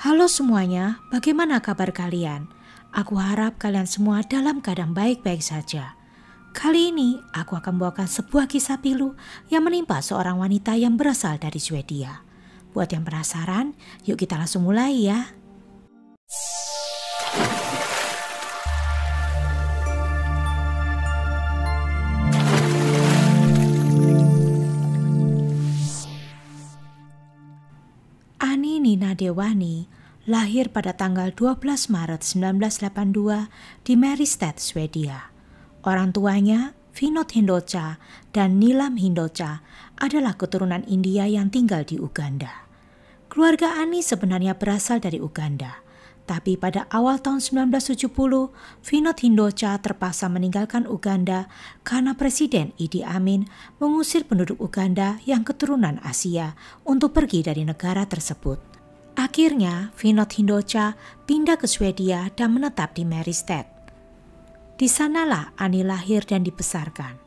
Halo semuanya, bagaimana kabar kalian? Aku harap kalian semua dalam keadaan baik-baik saja. Kali ini aku akan membawakan sebuah kisah pilu yang menimpa seorang wanita yang berasal dari Swedia. Buat yang penasaran, yuk kita langsung mulai ya. Dewani lahir pada tanggal 12 Maret 1982 di Meristad, Swedia. Orang tuanya, Vinod Hindocha dan Nilam Hindocha adalah keturunan India yang tinggal di Uganda. Keluarga Ani sebenarnya berasal dari Uganda, tapi pada awal tahun 1970, Vinod Hindocha terpaksa meninggalkan Uganda karena Presiden Idi Amin mengusir penduduk Uganda yang keturunan Asia untuk pergi dari negara tersebut. Akhirnya, Vinod Hindocha pindah ke Swedia dan menetap di Meristad. Di sanalah Ani lahir dan dibesarkan.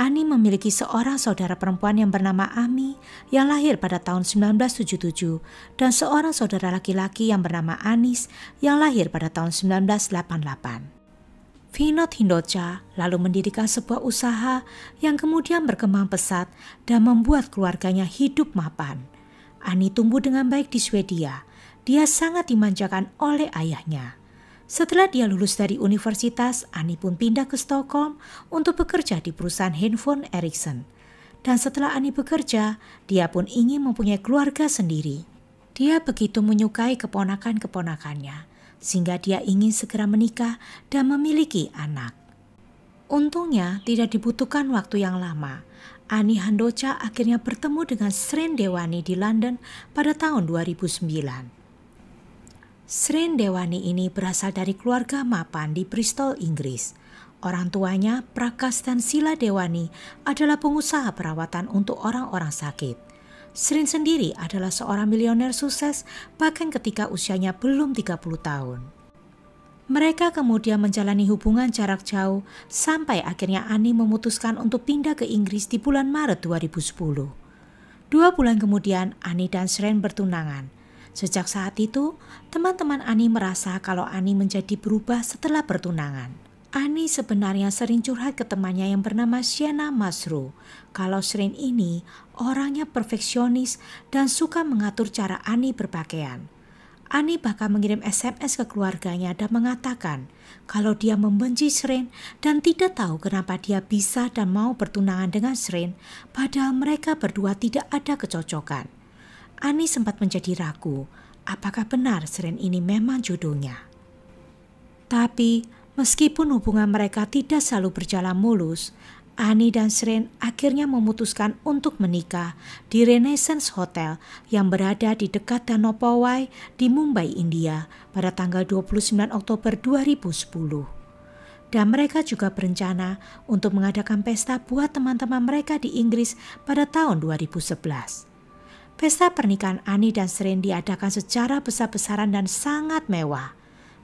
Ani memiliki seorang saudara perempuan yang bernama Ami yang lahir pada tahun 1977 dan seorang saudara laki-laki yang bernama Anis yang lahir pada tahun 1988. Vinod Hindocha lalu mendirikan sebuah usaha yang kemudian berkembang pesat dan membuat keluarganya hidup mapan – Ani tumbuh dengan baik di Swedia. Dia sangat dimanjakan oleh ayahnya. Setelah dia lulus dari universitas, Ani pun pindah ke Stockholm untuk bekerja di perusahaan handphone Ericsson. Dan setelah Ani bekerja, dia pun ingin mempunyai keluarga sendiri. Dia begitu menyukai keponakan-keponakannya, sehingga dia ingin segera menikah dan memiliki anak. Untungnya tidak dibutuhkan waktu yang lama Ani Handoca akhirnya bertemu dengan Sren Dewani di London pada tahun 2009. Sren Dewani ini berasal dari keluarga mapan di Bristol, Inggris. Orang tuanya, Prakas dan Sila Dewani, adalah pengusaha perawatan untuk orang-orang sakit. Srin sendiri adalah seorang milioner sukses bahkan ketika usianya belum 30 tahun. Mereka kemudian menjalani hubungan jarak jauh sampai akhirnya Ani memutuskan untuk pindah ke Inggris di bulan Maret 2010. Dua bulan kemudian Ani dan Sren bertunangan. Sejak saat itu, teman-teman Ani merasa kalau Ani menjadi berubah setelah bertunangan. Ani sebenarnya sering curhat ke temannya yang bernama Sienna Masru. Kalau Sren ini orangnya perfeksionis dan suka mengatur cara Ani berpakaian. Ani bahkan mengirim SMS ke keluarganya dan mengatakan kalau dia membenci Sren dan tidak tahu kenapa dia bisa dan mau bertunangan dengan Sren, padahal mereka berdua tidak ada kecocokan. Ani sempat menjadi ragu, apakah benar Sren ini memang jodohnya. Tapi, meskipun hubungan mereka tidak selalu berjalan mulus, Ani dan Sren akhirnya memutuskan untuk menikah di Renaissance Hotel yang berada di dekat Danau Powai di Mumbai, India pada tanggal 29 Oktober 2010. Dan mereka juga berencana untuk mengadakan pesta buat teman-teman mereka di Inggris pada tahun 2011. Pesta pernikahan Ani dan Sren diadakan secara besar-besaran dan sangat mewah.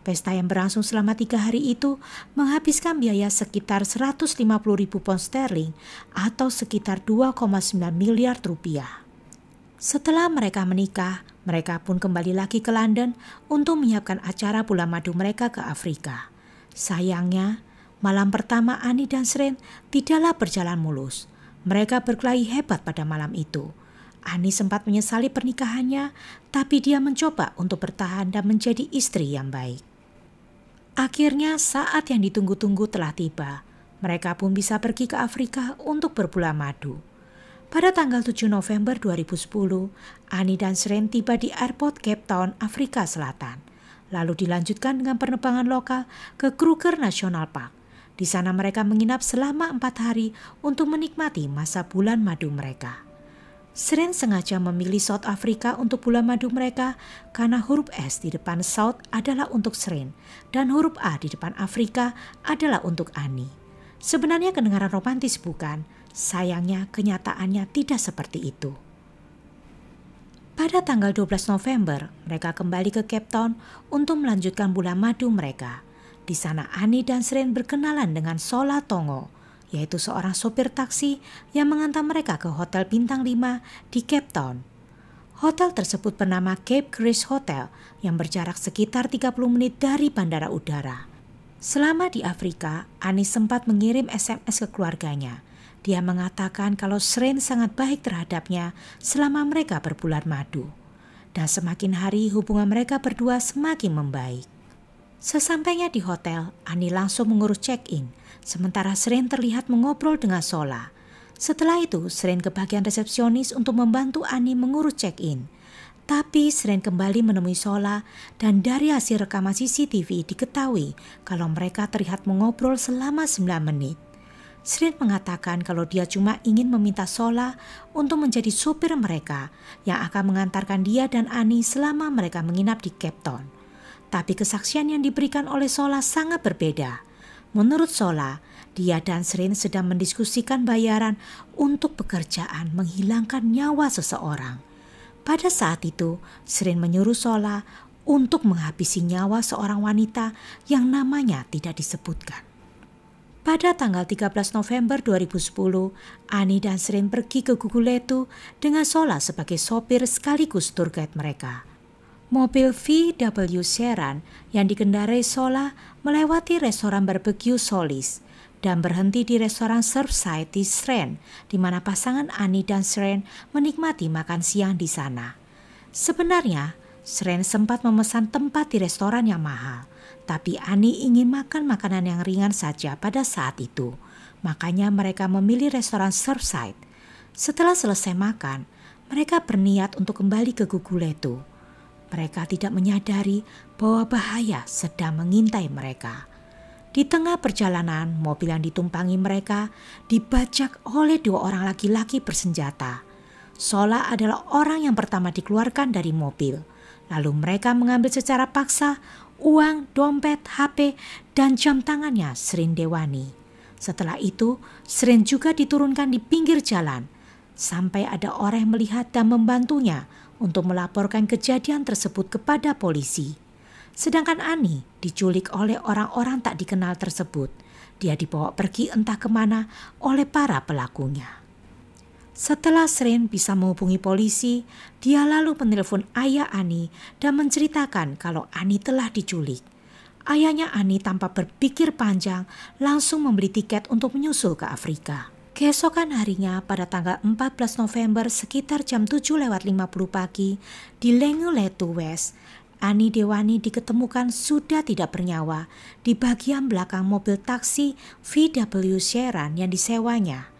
Pesta yang berlangsung selama tiga hari itu menghabiskan biaya sekitar 150 ribu pound sterling atau sekitar 2,9 miliar rupiah. Setelah mereka menikah, mereka pun kembali lagi ke London untuk menyiapkan acara bulan madu mereka ke Afrika. Sayangnya, malam pertama Ani dan Sren tidaklah berjalan mulus. Mereka berkelahi hebat pada malam itu. Ani sempat menyesali pernikahannya, tapi dia mencoba untuk bertahan dan menjadi istri yang baik. Akhirnya saat yang ditunggu-tunggu telah tiba. Mereka pun bisa pergi ke Afrika untuk berbulan madu. Pada tanggal 7 November 2010, Ani dan Sren tiba di airport Cape Town, Afrika Selatan. Lalu dilanjutkan dengan penerbangan lokal ke Kruger National Park. Di sana mereka menginap selama empat hari untuk menikmati masa bulan madu mereka. Seren sengaja memilih South Africa untuk bulan madu mereka karena huruf S di depan South adalah untuk Seren dan huruf A di depan Afrika adalah untuk Ani. Sebenarnya kedengaran romantis bukan? Sayangnya kenyataannya tidak seperti itu. Pada tanggal 12 November, mereka kembali ke Cape Town untuk melanjutkan bulan madu mereka. Di sana Ani dan Seren berkenalan dengan Sola Tongo, yaitu seorang sopir taksi yang mengantar mereka ke Hotel Bintang 5 di Cape Town. Hotel tersebut bernama Cape Grace Hotel yang berjarak sekitar 30 menit dari bandara udara. Selama di Afrika, Anis sempat mengirim SMS ke keluarganya. Dia mengatakan kalau Srin sangat baik terhadapnya selama mereka berbulan madu. Dan semakin hari hubungan mereka berdua semakin membaik. Sesampainya di hotel, Ani langsung mengurus check-in, sementara Seren terlihat mengobrol dengan Sola. Setelah itu, Seren ke bagian resepsionis untuk membantu Ani mengurus check-in. Tapi Seren kembali menemui Sola dan dari hasil rekaman CCTV diketahui kalau mereka terlihat mengobrol selama 9 menit. Seren mengatakan kalau dia cuma ingin meminta Sola untuk menjadi sopir mereka yang akan mengantarkan dia dan Ani selama mereka menginap di Cape Town. Tapi kesaksian yang diberikan oleh Sola sangat berbeda. Menurut Sola, dia dan Srin sedang mendiskusikan bayaran untuk pekerjaan menghilangkan nyawa seseorang. Pada saat itu, Srin menyuruh Sola untuk menghabisi nyawa seorang wanita yang namanya tidak disebutkan. Pada tanggal 13 November 2010, Ani dan Srin pergi ke Guguletu dengan Sola sebagai sopir sekaligus tour guide mereka. Mobil VW Seran yang dikendarai Sola melewati restoran barbecue Solis dan berhenti di restoran Surfside di Sren, di mana pasangan Ani dan Sren menikmati makan siang di sana. Sebenarnya, Sren sempat memesan tempat di restoran yang mahal, tapi Ani ingin makan makanan yang ringan saja pada saat itu. Makanya mereka memilih restoran Surfside. Setelah selesai makan, mereka berniat untuk kembali ke Guguletu. Mereka tidak menyadari bahwa bahaya sedang mengintai mereka. Di tengah perjalanan, mobil yang ditumpangi mereka dibajak oleh dua orang laki-laki bersenjata. Sola adalah orang yang pertama dikeluarkan dari mobil. Lalu mereka mengambil secara paksa uang, dompet, HP, dan jam tangannya Srin Dewani. Setelah itu, Srin juga diturunkan di pinggir jalan. Sampai ada orang yang melihat dan membantunya untuk melaporkan kejadian tersebut kepada polisi. Sedangkan Ani diculik oleh orang-orang tak dikenal tersebut. Dia dibawa pergi entah kemana oleh para pelakunya. Setelah Sren bisa menghubungi polisi, dia lalu menelpon ayah Ani dan menceritakan kalau Ani telah diculik. Ayahnya Ani tanpa berpikir panjang langsung membeli tiket untuk menyusul ke Afrika. Keesokan harinya pada tanggal 14 November sekitar jam 7 lewat 50 pagi di Lenguletu West, Ani Dewani diketemukan sudah tidak bernyawa di bagian belakang mobil taksi VW Sharon yang disewanya.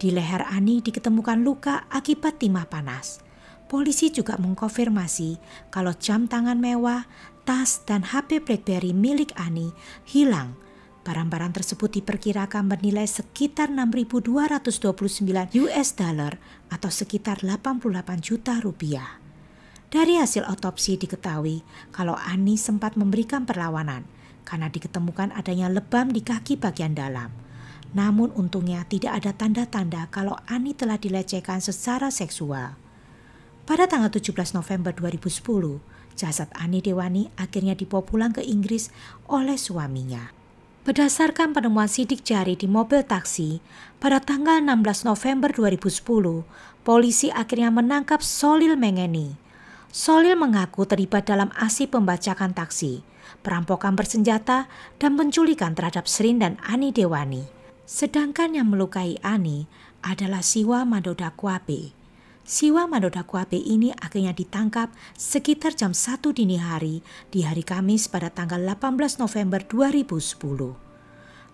Di leher Ani diketemukan luka akibat timah panas. Polisi juga mengkonfirmasi kalau jam tangan mewah, tas, dan HP BlackBerry milik Ani hilang Barang-barang tersebut diperkirakan bernilai sekitar 6.229 US dollar atau sekitar 88 juta rupiah. Dari hasil otopsi diketahui kalau Ani sempat memberikan perlawanan karena diketemukan adanya lebam di kaki bagian dalam. Namun untungnya tidak ada tanda-tanda kalau Ani telah dilecehkan secara seksual. Pada tanggal 17 November 2010, jasad Ani Dewani akhirnya dibawa pulang ke Inggris oleh suaminya. Berdasarkan penemuan sidik jari di mobil taksi, pada tanggal 16 November 2010, polisi akhirnya menangkap Solil Mengeni. Solil mengaku terlibat dalam aksi pembacakan taksi, perampokan bersenjata, dan penculikan terhadap Serin dan Ani Dewani. Sedangkan yang melukai Ani adalah Siwa Madoda Kwabe. Siwa Manoda Kuabe ini akhirnya ditangkap sekitar jam 1 dini hari di hari Kamis pada tanggal 18 November 2010.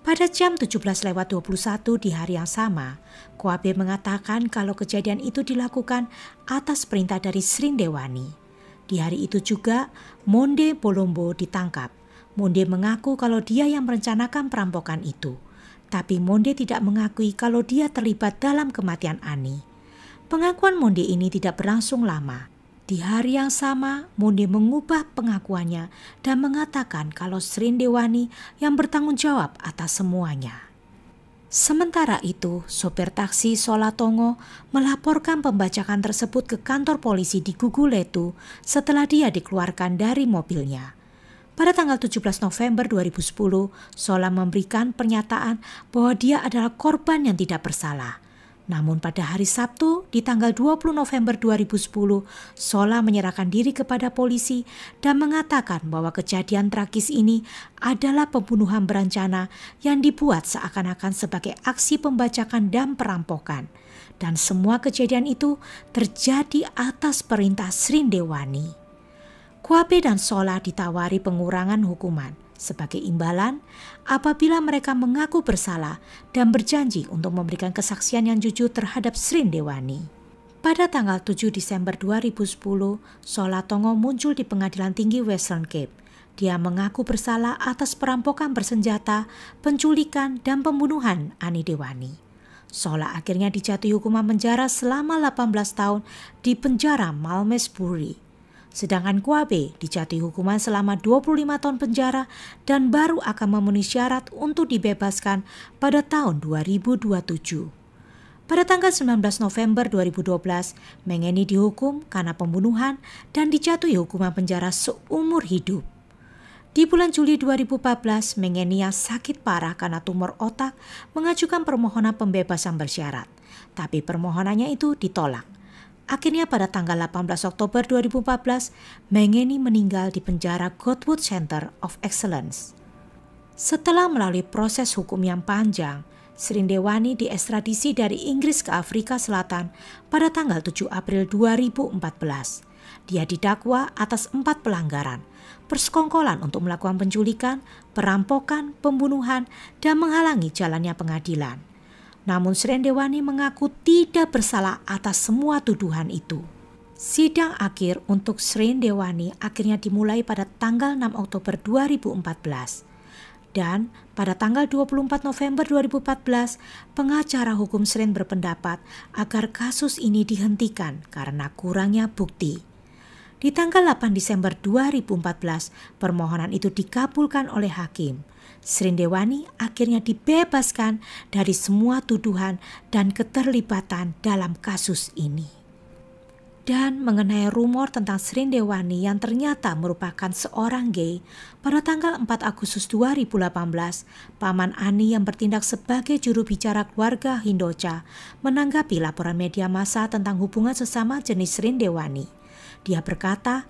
Pada jam 17 lewat 21 di hari yang sama, Kuabe mengatakan kalau kejadian itu dilakukan atas perintah dari Srindewani. Di hari itu juga, Monde Bolombo ditangkap. Monde mengaku kalau dia yang merencanakan perampokan itu. Tapi Monde tidak mengakui kalau dia terlibat dalam kematian Ani. Pengakuan Monde ini tidak berlangsung lama. Di hari yang sama, Monde mengubah pengakuannya dan mengatakan kalau Srin yang bertanggung jawab atas semuanya. Sementara itu, sopir taksi Solatongo melaporkan pembacakan tersebut ke kantor polisi di Guguletu setelah dia dikeluarkan dari mobilnya. Pada tanggal 17 November 2010, Sola memberikan pernyataan bahwa dia adalah korban yang tidak bersalah namun pada hari Sabtu di tanggal 20 November 2010, Sola menyerahkan diri kepada polisi dan mengatakan bahwa kejadian tragis ini adalah pembunuhan berencana yang dibuat seakan-akan sebagai aksi pembajakan dan perampokan. Dan semua kejadian itu terjadi atas perintah Srindewani. Kwabe dan Sola ditawari pengurangan hukuman – sebagai imbalan, apabila mereka mengaku bersalah dan berjanji untuk memberikan kesaksian yang jujur terhadap Srin Dewani. Pada tanggal 7 Desember 2010, Sola Tongo muncul di Pengadilan Tinggi Western Cape. Dia mengaku bersalah atas perampokan bersenjata, penculikan, dan pembunuhan Ani Dewani. Sola akhirnya dijatuhi hukuman penjara selama 18 tahun di penjara Malmesbury. Sedangkan Kuabe dijatuhi hukuman selama 25 tahun penjara dan baru akan memenuhi syarat untuk dibebaskan pada tahun 2027. Pada tanggal 19 November 2012, Mengeni dihukum karena pembunuhan dan dijatuhi hukuman penjara seumur hidup. Di bulan Juli 2014, Mengeni yang sakit parah karena tumor otak mengajukan permohonan pembebasan bersyarat. Tapi permohonannya itu ditolak. Akhirnya pada tanggal 18 Oktober 2014, Mengeni meninggal di penjara Godwood Center of Excellence. Setelah melalui proses hukum yang panjang, Serindewani diestradisi dari Inggris ke Afrika Selatan pada tanggal 7 April 2014. Dia didakwa atas empat pelanggaran, persekongkolan untuk melakukan penculikan, perampokan, pembunuhan, dan menghalangi jalannya pengadilan. Namun Srendewani mengaku tidak bersalah atas semua tuduhan itu. Sidang akhir untuk Srendewani akhirnya dimulai pada tanggal 6 Oktober 2014. Dan pada tanggal 24 November 2014, pengacara hukum Sren berpendapat agar kasus ini dihentikan karena kurangnya bukti. Di tanggal 8 Desember 2014, permohonan itu dikabulkan oleh hakim. Srindewani akhirnya dibebaskan dari semua tuduhan dan keterlibatan dalam kasus ini. Dan mengenai rumor tentang Srindewani yang ternyata merupakan seorang gay, pada tanggal 4 Agustus 2018, Paman Ani yang bertindak sebagai juru bicara keluarga Hindocha menanggapi laporan media massa tentang hubungan sesama jenis Srindewani. Dia berkata,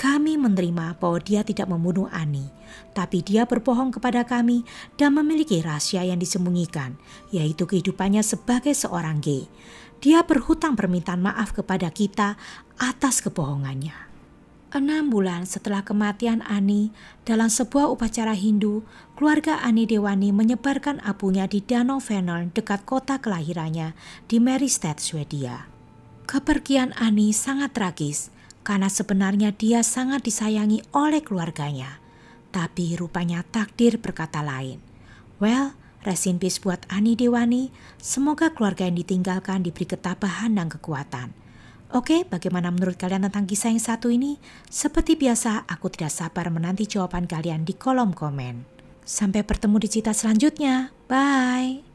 kami menerima bahwa dia tidak membunuh Ani, tapi dia berbohong kepada kami dan memiliki rahasia yang disembunyikan, yaitu kehidupannya sebagai seorang gay. Dia berhutang permintaan maaf kepada kita atas kebohongannya. Enam bulan setelah kematian Ani, dalam sebuah upacara Hindu, keluarga Ani Dewani menyebarkan abunya di Danau Fenern dekat kota kelahirannya di Meristad, Swedia. Kepergian Ani sangat tragis, karena sebenarnya dia sangat disayangi oleh keluarganya. Tapi rupanya takdir berkata lain. Well, rest in peace buat Ani Dewani, semoga keluarga yang ditinggalkan diberi ketabahan dan kekuatan. Oke, bagaimana menurut kalian tentang kisah yang satu ini? Seperti biasa, aku tidak sabar menanti jawaban kalian di kolom komen. Sampai bertemu di cerita selanjutnya. Bye!